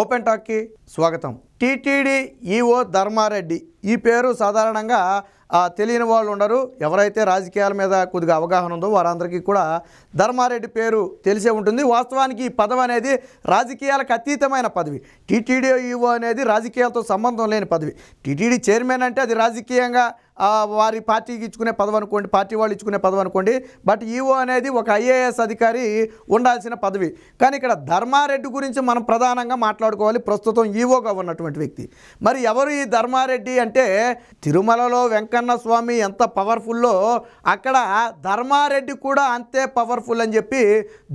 open టాక్కి స్వాగతం TTD EO Dharmareddy ఈ పేరు సాధారణంగా తెలియని వాళ్ళు ఉండరు ఎవరైతే రాజకీయాల మీద కొద్దిగా అవగాహన ఉందో వారందరికీ కూడా ధర్మారెడ్డి పేరు తెలిసే ఉంటుంది వాస్తవానికి ఈ పదవి అనేది రాజకీయాలకు అతీతమైన పదవి టీటీడీ ఈఓ అనేది రాజకీయాలతో సంబంధం లేని పదవి టీటీడీ చైర్మన్ అంటే అది రాజకీయంగా వారి పార్టీకి ఇచ్చుకునే పదవి అనుకోండి పార్టీ వాళ్ళు ఇచ్చుకునే పదవి అనుకోండి బట్ ఈఓ అనేది ఒక ఐఏఎస్ అధికారి ఉండాల్సిన పదవి కానీ ఇక్కడ ధర్మారెడ్డి గురించి మనం ప్రధానంగా మాట్లాడుకోవాలి ప్రస్తుతం ఈఓగా ఉన్నటువంటి వ్యక్తి మరి ఎవరు ఈ ధర్మారెడ్డి అంటే తిరుమలలో వెంకన్న స్వామి ఎంత పవర్ఫుల్లో అక్కడ ధర్మారెడ్డి కూడా అంతే పవర్ఫుల్ అని చెప్పి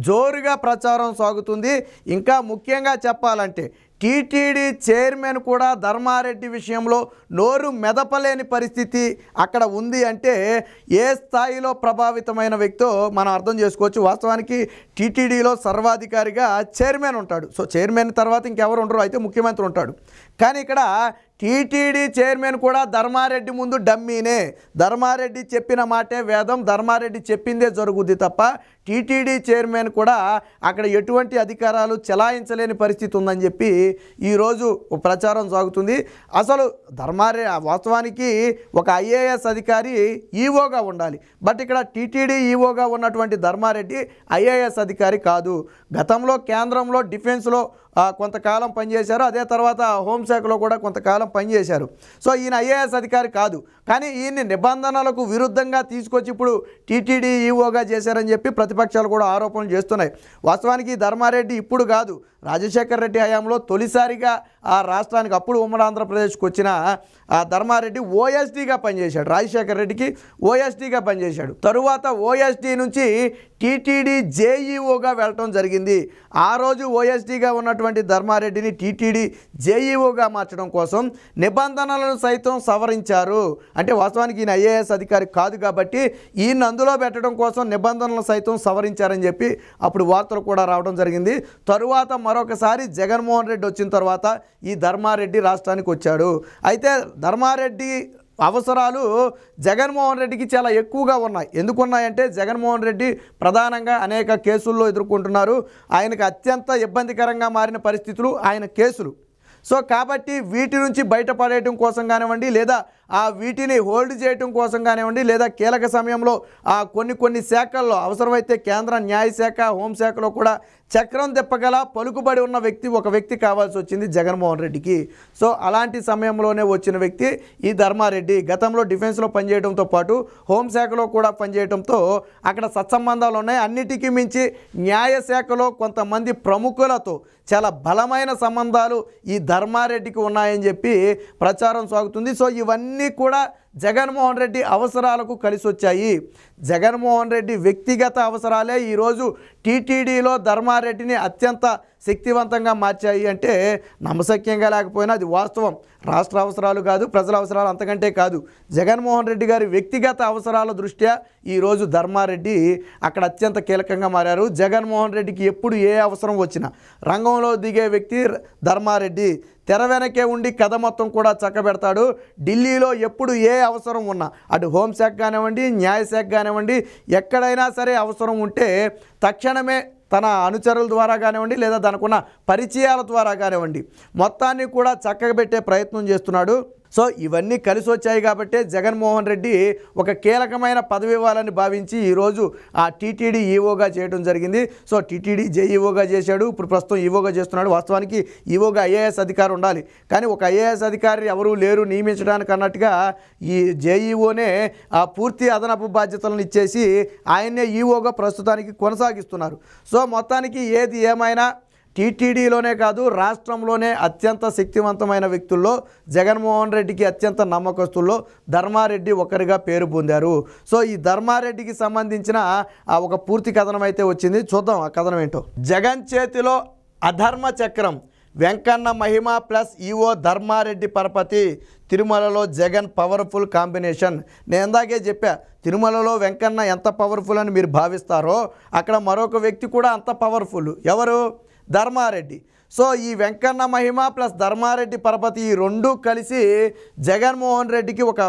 జోరుగా ప్రచారం సాగుతుంది ఇంకా ముఖ్యంగా చెప్పాలంటే టీటీడీ చైర్మన్ కూడా ధర్మారెడ్డి విషయంలో నోరు మెదపలేని పరిస్థితి అక్కడ ఉంది అంటే ఏ స్థాయిలో ప్రభావితమైన వ్యక్తో మనం అర్థం చేసుకోవచ్చు వాస్తవానికి టీటీడీలో సర్వాధికారిగా చైర్మన్ ఉంటాడు సో చైర్మన్ తర్వాత ఇంకెవరు ఉండరు అయితే ముఖ్యమంత్రి ఉంటాడు కానీ ఇక్కడ టీటీడీ చైర్మన్ కూడా ధర్మారెడ్డి ముందు డమ్మీనే ధర్మారెడ్డి చెప్పిన మాటే వేదం ధర్మారెడ్డి చెప్పిందే జరుగుద్ది తప్ప టీటీడీ చైర్మన్ కూడా అక్కడ ఎటువంటి అధికారాలు చెలాయించలేని పరిస్థితి ఉందని చెప్పి ఈరోజు ప్రచారం సాగుతుంది అసలు ధర్మారె వాస్తవానికి ఒక ఐఏఎస్ అధికారి ఈవోగా ఉండాలి బట్ ఇక్కడ టీటీడీ ఈవోగా ఉన్నటువంటి ధర్మారెడ్డి ఐఏఎస్ అధికారి కాదు గతంలో కేంద్రంలో డిఫెన్స్లో కొంతకాలం పనిచేశారు అదే తర్వాత హోంశాఖలో కూడా కొంతకాలం పనిచేశారు సో ఈయన ఐఏఎస్ అధికారి కాదు కానీ ఈయన్ని నిబంధనలకు విరుద్ధంగా తీసుకొచ్చి ఇప్పుడు టీటీడీ ఈవోగా చేశారని చెప్పి ప్రతిపక్షాలు కూడా ఆరోపణలు చేస్తున్నాయి వాస్తవానికి ధర్మారెడ్డి ఇప్పుడు కాదు రాజశేఖర రెడ్డి హయాంలో తొలిసారిగా ఆ రాష్ట్రానికి అప్పుడు ఉమ్మడి ఆంధ్రప్రదేశ్కి వచ్చిన ఆ ధర్మారెడ్డి ఓఎస్డీగా పనిచేశాడు రాజశేఖర రెడ్డికి ఓఎస్డీగా పనిచేశాడు తరువాత ఓఎస్డీ నుంచి టీటీడీ జేఈఓగా వెళ్ళటం జరిగింది ఆ రోజు ఓఎస్డీగా ఉన్నటువంటి ధర్మారెడ్డిని టీటీడీ జేఈఓగా మార్చడం కోసం నిబంధనలను సైతం సవరించారు అంటే వాస్తవానికి ఈయన ఐఏఎస్ అధికారి కాదు కాబట్టి ఈయన అందులో పెట్టడం కోసం నిబంధనలు సైతం సవరించారని చెప్పి అప్పుడు వార్తలు కూడా రావడం జరిగింది తరువాత మరొకసారి జగన్మోహన్ రెడ్డి వచ్చిన తర్వాత ఈ ధర్మారెడ్డి రాష్ట్రానికి వచ్చాడు అయితే ధర్మారెడ్డి అవసరాలు జగన్మోహన్ రెడ్డికి చాలా ఎక్కువగా ఉన్నాయి ఎందుకున్నాయంటే జగన్మోహన్ రెడ్డి ప్రధానంగా అనేక కేసుల్లో ఎదుర్కొంటున్నారు ఆయనకు అత్యంత ఇబ్బందికరంగా మారిన పరిస్థితులు ఆయన కేసులు సో కాబట్టి వీటి నుంచి బయటపడేయటం కోసం కానివ్వండి లేదా ఆ వీటిని హోల్డ్ చేయటం కోసం కానివ్వండి లేదా కీలక సమయంలో ఆ కొన్ని కొన్ని శాఖల్లో అవసరమైతే కేంద్ర న్యాయశాఖ హోంశాఖలో కూడా చక్రం తిప్పగల పలుకుబడి ఉన్న వ్యక్తి ఒక వ్యక్తి కావాల్సి వచ్చింది జగన్మోహన్ రెడ్డికి సో అలాంటి సమయంలోనే వచ్చిన వ్యక్తి ఈ ధర్మారెడ్డి గతంలో డిఫెన్స్లో పనిచేయడంతో పాటు హోంశాఖలో కూడా పనిచేయడంతో అక్కడ సత్సంబంధాలు ఉన్నాయి అన్నిటికీ మించి న్యాయశాఖలో కొంతమంది ప్రముఖులతో చాలా బలమైన సంబంధాలు ఈ ధర్మారెడ్డికి ఉన్నాయని చెప్పి ప్రచారం సాగుతుంది సో ఇవన్నీ కూడా జగన్మోహన్ రెడ్డి అవసరాలకు కలిసి వచ్చాయి జగన్మోహన్ రెడ్డి వ్యక్తిగత అవసరాలే ఈరోజు టీటీడీలో ధర్మారెడ్డిని అత్యంత శక్తివంతంగా మార్చాయి అంటే నమ్మశక్యంగా లేకపోయినా అది వాస్తవం రాష్ట్ర అవసరాలు కాదు ప్రజల అవసరాలు అంతకంటే కాదు జగన్మోహన్ రెడ్డి గారి వ్యక్తిగత అవసరాల దృష్ట్యా ఈరోజు ధర్మారెడ్డి అక్కడ అత్యంత కీలకంగా మారారు జగన్మోహన్ రెడ్డికి ఎప్పుడు ఏ అవసరం వచ్చినా రంగంలో దిగే వ్యక్తి ధర్మారెడ్డి తెర వెనకే ఉండి కథ మొత్తం కూడా చక్కబెడతాడు ఢిల్లీలో ఎప్పుడు ఏ అవసరం ఉన్నా అటు హోంశాఖ కానివ్వండి న్యాయశాఖ కానివ్వండి ఎక్కడైనా సరే అవసరం ఉంటే తక్షణమే తన అనుచరుల ద్వారా కానివ్వండి లేదా తనకున్న పరిచయాల ద్వారా కానివ్వండి మొత్తాన్ని కూడా చక్కగా పెట్టే ప్రయత్నం చేస్తున్నాడు సో ఇవన్నీ కలిసి వచ్చాయి కాబట్టే జగన్మోహన్ రెడ్డి ఒక కీలకమైన పదవి ఇవ్వాలని భావించి ఈరోజు ఆ టీటీడీ ఈవోగా చేయడం జరిగింది సో టీటీడీ జేఈఓగా చేశాడు ఇప్పుడు ప్రస్తుతం ఈవోగా చేస్తున్నాడు వాస్తవానికి ఈవోగా ఐఏఎస్ అధికారి ఉండాలి కానీ ఒక ఐఏఎస్ అధికారి ఎవరూ లేరు నియమించడానికి అన్నట్టుగా ఈ జేఈఓనే ఆ పూర్తి అదనపు బాధ్యతలను ఇచ్చేసి ఆయనే ఈవోగా ప్రస్తుతానికి కొనసాగిస్తున్నారు సో మొత్తానికి ఏది ఏమైనా టీటీడీలోనే కాదు రాష్ట్రంలోనే అత్యంత శక్తివంతమైన వ్యక్తుల్లో జగన్మోహన్ రెడ్డికి అత్యంత నమ్మకస్తుల్లో ధర్మారెడ్డి ఒకరిగా పేరు పొందారు సో ఈ ధర్మారెడ్డికి సంబంధించిన ఆ ఒక పూర్తి కథనం అయితే వచ్చింది చూద్దాం ఆ కథనం ఏంటో జగన్ చేతిలో అధర్మ చక్రం వెంకన్న మహిమ ప్లస్ ఈఓ ధర్మారెడ్డి పరపతి తిరుమలలో జగన్ పవర్ఫుల్ కాంబినేషన్ నేను ఇందాకే చెప్పా తిరుమలలో వెంకన్న ఎంత పవర్ఫుల్ అని మీరు భావిస్తారో అక్కడ మరొక వ్యక్తి కూడా అంత పవర్ఫుల్ ఎవరు ధర్మారెడ్డి సో ఈ వెంకన్న మహిమ ప్లస్ ధర్మారెడ్డి పరపతి ఈ రెండూ కలిసి జగన్మోహన్ రెడ్డికి ఒక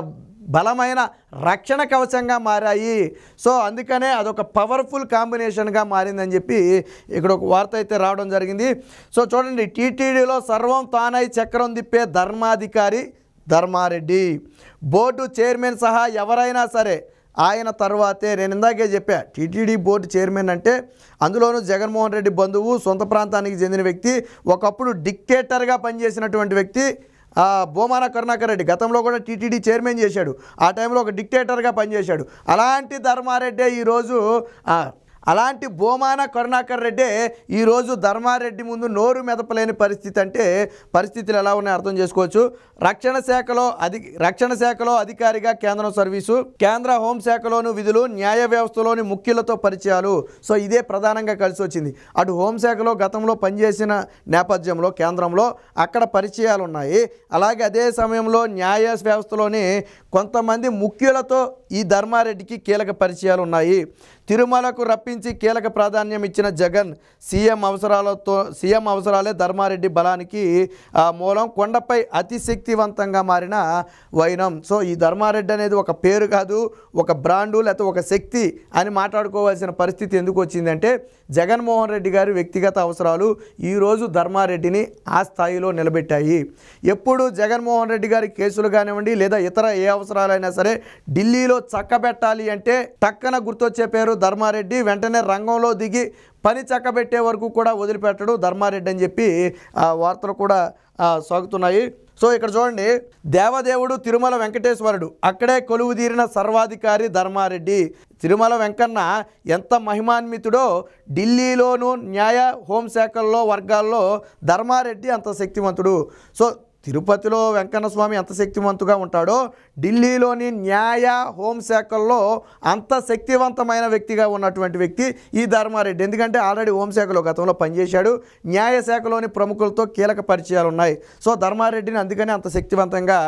బలమైన రక్షణ కవచంగా మారాయి సో అందుకనే అదొక పవర్ఫుల్ కాంబినేషన్గా మారిందని చెప్పి ఇక్కడ ఒక వార్త అయితే రావడం జరిగింది సో చూడండి టీటీడీలో సర్వం తానై చక్రం తిప్పే ధర్మాధికారి ధర్మారెడ్డి బోర్డు చైర్మన్ సహా ఎవరైనా సరే ఆయన తర్వాతే నేను ఇందాకే చెప్పా టీటీడీ బోర్డు చైర్మన్ అంటే అందులోనూ జగన్మోహన్ రెడ్డి బంధువు సొంత ప్రాంతానికి చెందిన వ్యక్తి ఒకప్పుడు డిక్టేటర్గా పనిచేసినటువంటి వ్యక్తి భూమాన కరుణాకర్ రెడ్డి గతంలో కూడా టీటీడీ చైర్మన్ చేశాడు ఆ టైంలో ఒక డిక్టేటర్గా పనిచేశాడు అలాంటి ధర్మారెడ్డి ఈరోజు అలాంటి భూమాన కరుణాకర్ రెడ్డి ఈరోజు ధర్మారెడ్డి ముందు నోరు మెదపలేని పరిస్థితి అంటే పరిస్థితులు ఎలా ఉన్నాయో అర్థం చేసుకోవచ్చు రక్షణ శాఖలో అధి రక్షణ శాఖలో అధికారిగా కేంద్రం సర్వీసు కేంద్ర హోంశాఖలోని విధులు న్యాయ వ్యవస్థలోని ముఖ్యులతో పరిచయాలు సో ఇదే ప్రధానంగా కలిసి వచ్చింది అటు హోంశాఖలో గతంలో పనిచేసిన నేపథ్యంలో కేంద్రంలో అక్కడ పరిచయాలు ఉన్నాయి అలాగే అదే సమయంలో న్యాయ వ్యవస్థలోని కొంతమంది ముఖ్యులతో ఈ ధర్మారెడ్డికి కీలక పరిచయాలు ఉన్నాయి తిరుమలకు రప్పించి కీలక ప్రాధాన్యం ఇచ్చిన జగన్ సీఎం అవసరాలతో సీఎం అవసరాలే ధర్మారెడ్డి బలానికి మూలం కొండపై అతిశక్తివంతంగా మారిన వైనం సో ఈ ధర్మారెడ్డి అనేది ఒక పేరు కాదు ఒక బ్రాండు లేకపోతే ఒక శక్తి అని మాట్లాడుకోవాల్సిన పరిస్థితి ఎందుకు వచ్చిందంటే జగన్మోహన్ రెడ్డి గారి వ్యక్తిగత అవసరాలు ఈరోజు ధర్మారెడ్డిని ఆ స్థాయిలో నిలబెట్టాయి ఎప్పుడు జగన్మోహన్ రెడ్డి గారి కేసులు కానివ్వండి లేదా ఇతర ఏ అవసరాలైనా సరే ఢిల్లీలో చక్కబెట్టాలి అంటే టక్కన గుర్తొచ్చే పేరు ధర్మారెడ్డి వెంటనే రంగంలో దిగి పని చక్కబెట్టే వరకు కూడా వదిలిపెట్టడు ధర్మారెడ్డి అని చెప్పి వార్తలు కూడా సాగుతున్నాయి సో ఇక్కడ చూడండి దేవదేవుడు తిరుమల వెంకటేశ్వరుడు అక్కడే కొలువు తీరిన సర్వాధికారి ధర్మారెడ్డి తిరుమల వెంకన్న ఎంత మహిమాన్వితుడో ఢిల్లీలోనూ న్యాయ హోంశాఖల్లో వర్గాల్లో ధర్మారెడ్డి అంత శక్తివంతుడు సో తిరుపతిలో వెంకన్నస్వామి ఎంత శక్తివంతుగా ఉంటాడో ఢిల్లీలోని న్యాయ హోంశాఖల్లో అంత శక్తివంతమైన వ్యక్తిగా ఉన్నటువంటి వ్యక్తి ఈ ధర్మారెడ్డి ఎందుకంటే ఆల్రెడీ హోంశాఖలో గతంలో పనిచేశాడు న్యాయశాఖలోని ప్రముఖులతో కీలక పరిచయాలు ఉన్నాయి సో ధర్మారెడ్డిని అందుకనే అంత శక్తివంతంగా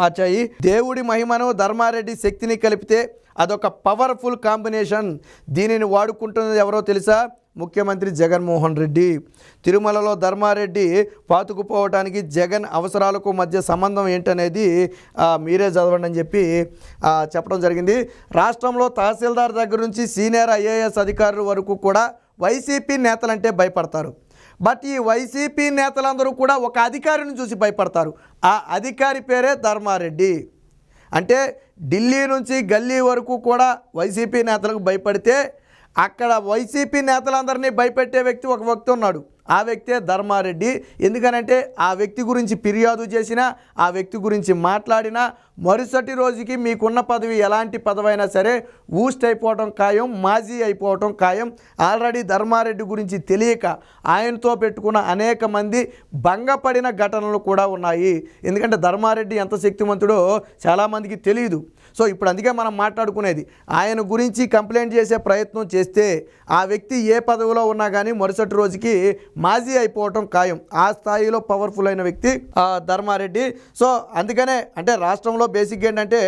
మార్చాయి దేవుడి మహిమను ధర్మారెడ్డి శక్తిని కలిపితే అదొక పవర్ఫుల్ కాంబినేషన్ దీనిని వాడుకుంటున్నది ఎవరో తెలుసా ముఖ్యమంత్రి జగన్మోహన్ రెడ్డి తిరుమలలో ధర్మారెడ్డి పాతుకుపోవటానికి జగన్ అవసరాలకు మధ్య సంబంధం ఏంటనేది మీరే చదవండి అని చెప్పి చెప్పడం జరిగింది రాష్ట్రంలో తహసీల్దార్ దగ్గర నుంచి సీనియర్ ఐఏఎస్ అధికారుల వరకు కూడా వైసీపీ నేతలంటే భయపడతారు బట్ ఈ వైసీపీ నేతలందరూ కూడా ఒక అధికారిని చూసి భయపడతారు ఆ అధికారి పేరే ధర్మారెడ్డి అంటే ఢిల్లీ నుంచి గల్లీ వరకు కూడా వైసీపీ నేతలకు భయపడితే అక్కడ వైసీపీ నేతలందరినీ భయపెట్టే వ్యక్తి ఒక వ్యక్తి ఉన్నాడు ఆ వ్యక్తే ధర్మారెడ్డి ఎందుకనంటే ఆ వ్యక్తి గురించి ఫిర్యాదు చేసినా ఆ వ్యక్తి గురించి మాట్లాడినా మరుసటి రోజుకి మీకున్న పదవి ఎలాంటి పదవైనా సరే ఊస్ట్ అయిపోవటం ఖాయం మాజీ అయిపోవటం ఖాయం ఆల్రెడీ ధర్మారెడ్డి గురించి తెలియక ఆయనతో పెట్టుకున్న అనేక మంది భంగపడిన ఘటనలు కూడా ఉన్నాయి ఎందుకంటే ధర్మారెడ్డి ఎంత శక్తివంతుడో చాలామందికి తెలియదు సో ఇప్పుడు అందుకే మనం మాట్లాడుకునేది ఆయన గురించి కంప్లైంట్ చేసే ప్రయత్నం చేస్తే ఆ వ్యక్తి ఏ పదవిలో ఉన్నా కానీ మరుసటి రోజుకి మాజీ అయిపోవటం ఖాయం ఆ స్థాయిలో పవర్ఫుల్ అయిన వ్యక్తి ధర్మారెడ్డి సో అందుకనే అంటే రాష్ట్రంలో బేసిక్గా ఏంటంటే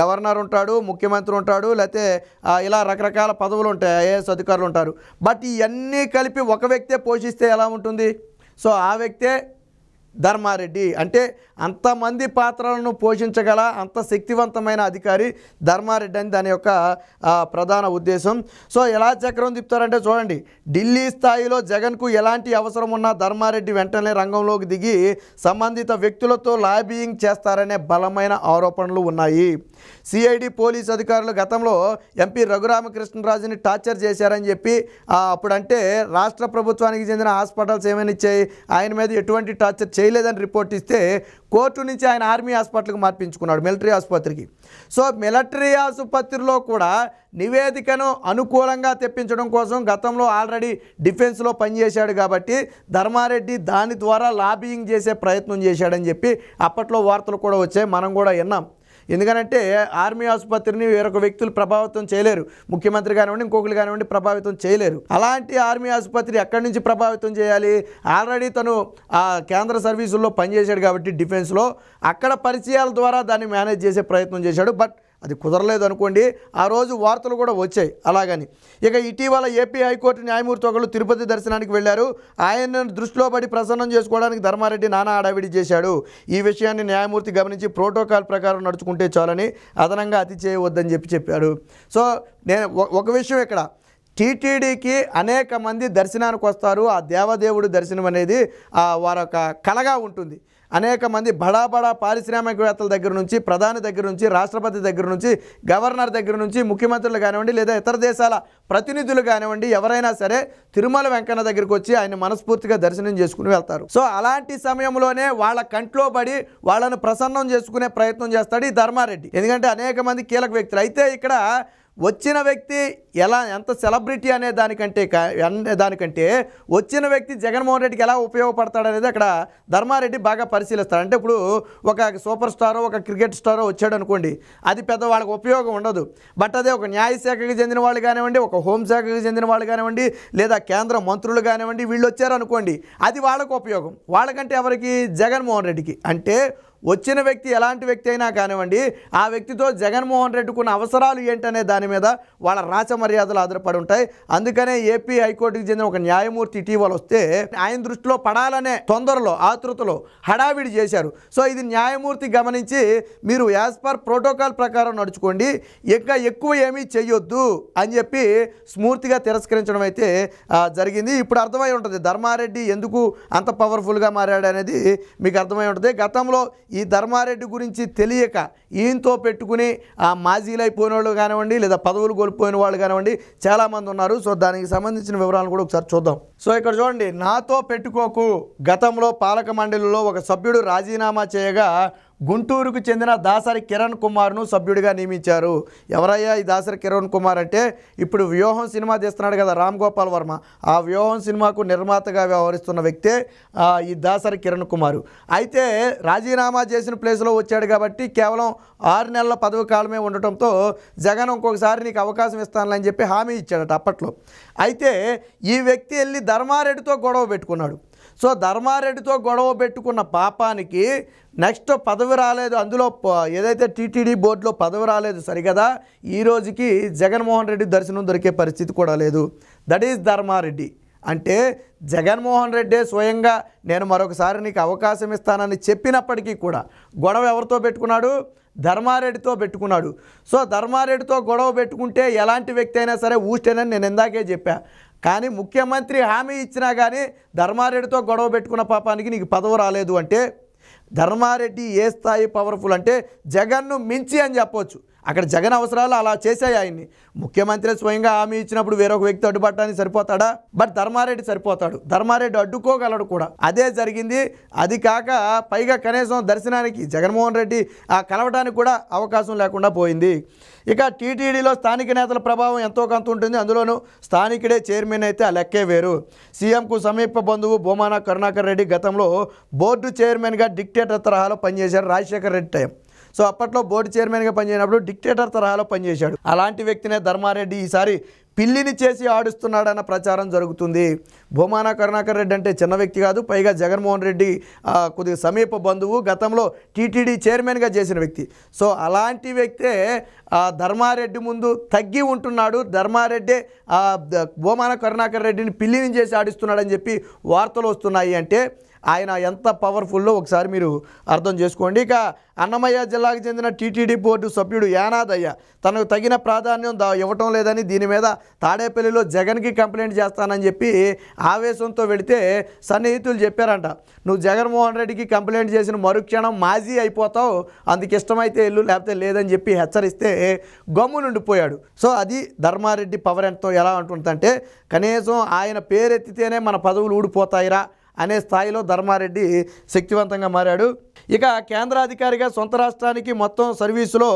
గవర్నర్ ఉంటాడు ముఖ్యమంత్రి ఉంటాడు లేకపోతే ఇలా రకరకాల పదవులు ఉంటాయి ఐఏఎస్ అధికారులు ఉంటారు బట్ ఇవన్నీ కలిపి ఒక వ్యక్తే పోషిస్తే ఎలా ఉంటుంది సో ఆ వ్యక్తే ధర్మారెడ్డి అంటే అంతమంది పాత్రలను పోషించగల అంత శక్తివంతమైన అధికారి ధర్మారెడ్డి అని దాని యొక్క ప్రధాన ఉద్దేశం సో ఎలా చక్రం తిప్పుతారంటే చూడండి ఢిల్లీ స్థాయిలో జగన్కు ఎలాంటి అవసరం ఉన్నా ధర్మారెడ్డి వెంటనే రంగంలోకి దిగి సంబంధిత వ్యక్తులతో లాబియింగ్ చేస్తారనే బలమైన ఆరోపణలు ఉన్నాయి సిఐడి పోలీస్ అధికారులు గతంలో ఎంపీ రఘురామకృష్ణరాజుని టార్చర్ చేశారని చెప్పి అప్పుడంటే రాష్ట్ర ప్రభుత్వానికి చెందిన హాస్పిటల్స్ ఏమైనా ఇచ్చాయి ఆయన మీద ఎటువంటి టార్చర్ చేయలేదని రిపోర్ట్ ఇస్తే కోర్టు నుంచి ఆయన ఆర్మీ హాస్పిటల్కి మార్పించుకున్నాడు మిలిటరీ ఆసుపత్రికి సో మిలిటరీ ఆసుపత్రిలో కూడా నివేదికను అనుకూలంగా తెప్పించడం కోసం గతంలో ఆల్రెడీ డిఫెన్స్లో పనిచేశాడు కాబట్టి ధర్మారెడ్డి దాని ద్వారా లాబియింగ్ చేసే ప్రయత్నం చేశాడని చెప్పి అప్పట్లో వార్తలు కూడా వచ్చాయి మనం కూడా విన్నాం ఎందుకనంటే ఆర్మీ ఆసుపత్రిని వేరొక వ్యక్తులు ప్రభావితం చేయలేరు ముఖ్యమంత్రి కానివ్వండి ఇంకొకరు కానివ్వండి ప్రభావితం చేయలేరు అలాంటి ఆర్మీ ఆసుపత్రి ఎక్కడి నుంచి ప్రభావితం చేయాలి ఆల్రెడీ తను ఆ కేంద్ర సర్వీసుల్లో పనిచేశాడు కాబట్టి డిఫెన్స్లో అక్కడ పరిచయాల ద్వారా దాన్ని మేనేజ్ చేసే ప్రయత్నం చేశాడు బట్ అది కుదరలేదు అనుకోండి ఆ రోజు వార్తలు కూడా వచ్చాయి అలాగని ఇక ఇటీవల ఏపీ హైకోర్టు న్యాయమూర్తి ఒకళ్ళు తిరుపతి దర్శనానికి వెళ్లారు ఆయన దృష్టిలో పడి ప్రసన్నం చేసుకోవడానికి ధర్మారెడ్డి నానా ఆడావిడి చేశాడు ఈ విషయాన్ని న్యాయమూర్తి గమనించి ప్రోటోకాల్ ప్రకారం నడుచుకుంటే చాలని అదనంగా అతి చేయవద్దని చెప్పి చెప్పాడు సో నేను ఒక విషయం ఇక్కడ టీటీడీకి అనేక మంది దర్శనానికి వస్తారు ఆ దేవదేవుడు దర్శనం అనేది వారొక కలగా ఉంటుంది అనేక మంది బడా బడా పారిశ్రామికవేత్తల దగ్గర నుంచి ప్రధాని దగ్గర నుంచి రాష్ట్రపతి దగ్గర నుంచి గవర్నర్ దగ్గర నుంచి ముఖ్యమంత్రులు కానివ్వండి లేదా ఇతర దేశాల ప్రతినిధులు కానివ్వండి ఎవరైనా సరే తిరుమల వెంకన్న దగ్గరికి వచ్చి ఆయన మనస్ఫూర్తిగా దర్శనం చేసుకుని వెళ్తారు సో అలాంటి సమయంలోనే వాళ్ళ కంట్లో పడి వాళ్ళను ప్రసన్నం చేసుకునే ప్రయత్నం చేస్తాడు ఈ ధర్మారెడ్డి ఎందుకంటే అనేక మంది కీలక వ్యక్తులు అయితే ఇక్కడ వచ్చిన వ్యక్తి ఎలా ఎంత సెలబ్రిటీ అనే దానికంటే దానికంటే వచ్చిన వ్యక్తి జగన్మోహన్ రెడ్డికి ఎలా ఉపయోగపడతాడనేది అక్కడ ధర్మారెడ్డి బాగా పరిశీలిస్తాడు అంటే ఇప్పుడు ఒక సూపర్ స్టారో ఒక క్రికెట్ స్టారో వచ్చాడు అనుకోండి అది పెద్ద వాళ్ళకి ఉపయోగం ఉండదు బట్ అదే ఒక న్యాయశాఖకి చెందిన వాళ్ళు కానివ్వండి ఒక హోంశాఖకి చెందిన వాళ్ళు కానివ్వండి లేదా కేంద్ర మంత్రులు కానివ్వండి వీళ్ళు వచ్చారనుకోండి అది వాళ్ళకు ఉపయోగం వాళ్ళకంటే ఎవరికి జగన్మోహన్ రెడ్డికి అంటే వచ్చిన వ్యక్తి ఎలాంటి వ్యక్తి అయినా కానివ్వండి ఆ వ్యక్తితో జగన్మోహన్ రెడ్డికున్న అవసరాలు ఏంటనే దాని మీద వాళ్ళ రాచ మర్యాదలు ఆధారపడి ఉంటాయి అందుకనే ఏపీ హైకోర్టుకి చెందిన ఒక న్యాయమూర్తి ఇటీవల వస్తే ఆయన దృష్టిలో పడాలనే తొందరలో ఆతృతలో హడావిడి చేశారు సో ఇది న్యాయమూర్తి గమనించి మీరు యాజ్ పర్ ప్రోటోకాల్ ప్రకారం నడుచుకోండి ఇంకా ఎక్కువ ఏమీ చేయొద్దు అని చెప్పి స్మూర్తిగా తిరస్కరించడం అయితే జరిగింది ఇప్పుడు అర్థమై ఉంటుంది ధర్మారెడ్డి ఎందుకు అంత పవర్ఫుల్గా మారాడు అనేది మీకు అర్థమై ఉంటుంది గతంలో ఈ ధర్మారెడ్డి గురించి తెలియక ఈయంతో పెట్టుకుని ఆ మాజీలు అయిపోయిన వాళ్ళు కానివ్వండి లేదా పదవులు కోల్పోయిన వాళ్ళు కానివ్వండి చాలామంది ఉన్నారు సో దానికి సంబంధించిన వివరాలను కూడా ఒకసారి చూద్దాం సో ఇక్కడ చూడండి నాతో పెట్టుకోకు గతంలో పాలక మండలిలో ఒక సభ్యుడు రాజీనామా చేయగా గుంటూరుకు చెందిన దాసరి కిరణ్ కుమార్ను సభ్యుడిగా నియమించారు ఎవరయ్యా ఈ దాసరి కిరణ్ కుమార్ అంటే ఇప్పుడు వ్యూహం సినిమా తీస్తున్నాడు కదా రామ్ గోపాల్ వర్మ ఆ వ్యూహం సినిమాకు నిర్మాతగా వ్యవహరిస్తున్న వ్యక్తే ఈ దాసరి కిరణ్ కుమార్ అయితే రాజీనామా చేసిన ప్లేస్లో వచ్చాడు కాబట్టి కేవలం ఆరు నెలల పదవి కాలమే ఉండటంతో జగన్ ఇంకొకసారి నీకు అవకాశం ఇస్తానని చెప్పి హామీ ఇచ్చాడట అప్పట్లో అయితే ఈ వ్యక్తి వెళ్ళి ధర్మారెడ్డితో గొడవ పెట్టుకున్నాడు సో ధర్మారెడ్డితో గొడవ పెట్టుకున్న పాపానికి నెక్స్ట్ పదవి రాలేదు అందులో ఏదైతే టీటీడీ బోర్డులో పదవి రాలేదు సరికదా ఈ రోజుకి జగన్మోహన్ రెడ్డి దర్శనం దొరికే పరిస్థితి కూడా లేదు దట్ ఈజ్ ధర్మారెడ్డి అంటే జగన్మోహన్ రెడ్డే స్వయంగా నేను మరొకసారి నీకు అవకాశం ఇస్తానని చెప్పినప్పటికీ కూడా గొడవ ఎవరితో పెట్టుకున్నాడు ధర్మారెడ్డితో పెట్టుకున్నాడు సో ధర్మారెడ్డితో గొడవ పెట్టుకుంటే ఎలాంటి వ్యక్తి అయినా సరే ఊస్టేనని నేను ఇందాకే చెప్పా కానీ ముఖ్యమంత్రి హామీ ఇచ్చినా కానీ ధర్మారెడ్డితో గొడవ పెట్టుకున్న పాపానికి నీకు పదవి రాలేదు అంటే ధర్మారెడ్డి ఏ స్థాయి పవర్ఫుల్ అంటే జగన్ను మించి అని చెప్పవచ్చు అక్కడ జగన్ అవసరాలు అలా చేశాయి ఆయన్ని ముఖ్యమంత్రి స్వయంగా హామీ ఇచ్చినప్పుడు వేరొక వ్యక్తి అడ్డుపడటానికి సరిపోతాడా బట్ ధర్మారెడ్డి సరిపోతాడు ధర్మారెడ్డి అడ్డుకోగలడు కూడా అదే జరిగింది అది కాక పైగా కనీసం దర్శనానికి జగన్మోహన్ రెడ్డి ఆ కలవడానికి కూడా అవకాశం లేకుండా పోయింది ఇక టీటీడీలో స్థానిక నేతల ప్రభావం ఎంతో కొంత ఉంటుంది అందులోనూ స్థానికుడే చైర్మన్ అయితే ఆ లెక్కే వేరు సీఎంకు సమీప బంధువు భూమాన కరుణాకర్ రెడ్డి గతంలో బోర్డు చైర్మన్గా డిక్టేటర్ తరహాలో పనిచేశారు రాజశేఖర్ రెడ్డి టైం సో అప్పట్లో బోర్డు చైర్మన్గా పనిచేసినప్పుడు డిక్టేటర్ తరహాలో పనిచేశాడు అలాంటి వ్యక్తినే ధర్మారెడ్డి ఈసారి పిల్లిని చేసి ఆడుస్తున్నాడన్న ప్రచారం జరుగుతుంది భూమాన కరుణాకర్ రెడ్డి అంటే చిన్న వ్యక్తి కాదు పైగా జగన్మోహన్ రెడ్డి కొద్దిగా సమీప బంధువు గతంలో టీటీడీ చైర్మన్గా చేసిన వ్యక్తి సో అలాంటి వ్యక్తే ధర్మారెడ్డి ముందు తగ్గి ఉంటున్నాడు ధర్మారెడ్డి భూమాన కరుణాకర్ రెడ్డిని పిల్లిని చేసి ఆడిస్తున్నాడని చెప్పి వార్తలు వస్తున్నాయి అంటే ఆయన ఎంత పవర్ఫుల్లో ఒకసారి మీరు అర్థం చేసుకోండి ఇక అన్నమయ్య జిల్లాకు చెందిన టీటీడీ బోర్డు సభ్యుడు యానాదయ్య తనకు తగిన ప్రాధాన్యం ఇవ్వటం లేదని దీని మీద తాడేపల్లిలో జగన్కి కంప్లైంట్ చేస్తానని చెప్పి ఆవేశంతో వెళితే సన్నిహితులు చెప్పారంట నువ్వు జగన్మోహన్ రెడ్డికి కంప్లైంట్ చేసిన మరుక్షణం మాజీ అయిపోతావు అందుకు ఇష్టమైతే ఇల్లు లేకపోతే లేదని చెప్పి హెచ్చరిస్తే గమ్ము నుండిపోయాడు సో అది ధర్మారెడ్డి పవర్ ఎంతో ఎలా అంటుందంటే కనీసం ఆయన పేరెత్తితేనే మన పదవులు ఊడిపోతాయిరా అనే స్థాయిలో ధర్మారెడ్డి శక్తివంతంగా మారాడు ఇక కేంద్రాధికారిగా సొంత రాష్ట్రానికి మొత్తం సర్వీసులో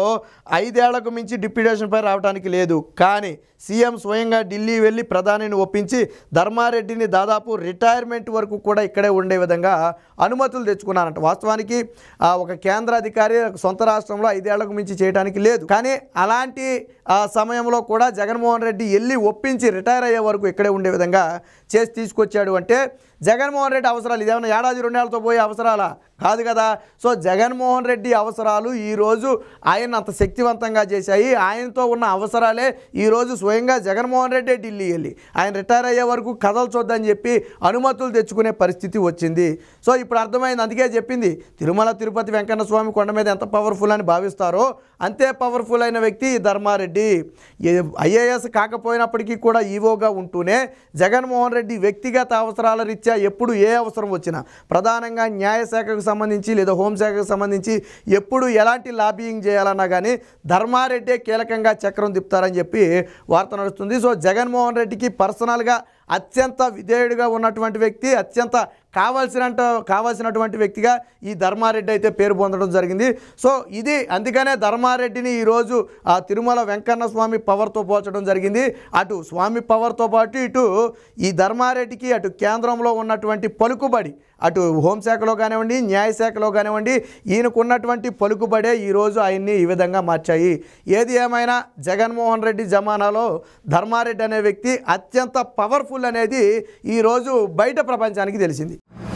ఐదేళ్లకు మించి పై రావడానికి లేదు కానీ సీఎం స్వయంగా ఢిల్లీ వెళ్ళి ప్రధానిని ఒప్పించి ధర్మారెడ్డిని దాదాపు రిటైర్మెంట్ వరకు కూడా ఇక్కడే ఉండే విధంగా అనుమతులు తెచ్చుకున్నారంట వాస్తవానికి ఒక కేంద్రాధికారి సొంత రాష్ట్రంలో ఐదేళ్లకు మించి చేయడానికి లేదు కానీ అలాంటి సమయంలో కూడా జగన్మోహన్ రెడ్డి వెళ్ళి ఒప్పించి రిటైర్ అయ్యే వరకు ఇక్కడే ఉండే విధంగా చేసి తీసుకొచ్చాడు అంటే జగన్మోహన్ రెడ్డి అవసరాలు ఇదేమైనా ఏడాది రెండేళ్లతో పోయే అవసరాలా కాదు కదా సో జగన్మోహన్ రెడ్డి అవసరాలు ఈరోజు ఆయన అంత శక్తివంతంగా చేశాయి ఆయనతో ఉన్న అవసరాలే ఈరోజు స్వయంగా జగన్మోహన్ రెడ్డి ఢిల్లీ వెళ్ళి ఆయన రిటైర్ అయ్యే వరకు కథలు చూద్దని చెప్పి అనుమతులు తెచ్చుకునే పరిస్థితి వచ్చింది సో ఇప్పుడు అర్థమైంది అందుకే చెప్పింది తిరుమల తిరుపతి వెంకన్న స్వామి కొండ మీద ఎంత పవర్ఫుల్ అని భావిస్తారో అంతే పవర్ఫుల్ అయిన వ్యక్తి ధర్మారెడ్డి ఐఏఎస్ కాకపోయినప్పటికీ కూడా ఈవోగా ఉంటూనే జగన్మోహన్ రెడ్డి వ్యక్తిగత అవసరాల రీత్యా ఎప్పుడు ఏ అవసరం వచ్చినా ప్రధానంగా న్యాయశాఖకు సంబంధించి లేదా హోంశాఖకు సంబంధించి ఎప్పుడు ఎలాంటి లాబియింగ్ చేయాలన్నా కానీ ధర్మారెడ్డే కీలకంగా చక్రం తిప్పుతారని చెప్పి వార్త నడుస్తుంది సో జగన్మోహన్ రెడ్డికి పర్సనల్గా అత్యంత విధేయుడిగా ఉన్నటువంటి వ్యక్తి అత్యంత కావాల్సిన కావాల్సినటువంటి వ్యక్తిగా ఈ ధర్మారెడ్డి అయితే పేరు పొందడం జరిగింది సో ఇది అందుకనే ధర్మారెడ్డిని ఈరోజు ఆ తిరుమల వెంకన్న స్వామి పవర్తో పోల్చడం జరిగింది అటు స్వామి పవర్తో పాటు ఇటు ఈ ధర్మారెడ్డికి అటు కేంద్రంలో ఉన్నటువంటి పలుకుబడి అటు హోంశాఖలో కానివ్వండి న్యాయశాఖలో కానివ్వండి ఈయనకున్నటువంటి పలుకుబడే ఈరోజు ఆయన్ని ఈ విధంగా మార్చాయి ఏది ఏమైనా జగన్మోహన్ రెడ్డి జమానాలో ధర్మారెడ్డి అనే వ్యక్తి అత్యంత పవర్ఫుల్ అనేది ఈరోజు బయట ప్రపంచానికి తెలిసింది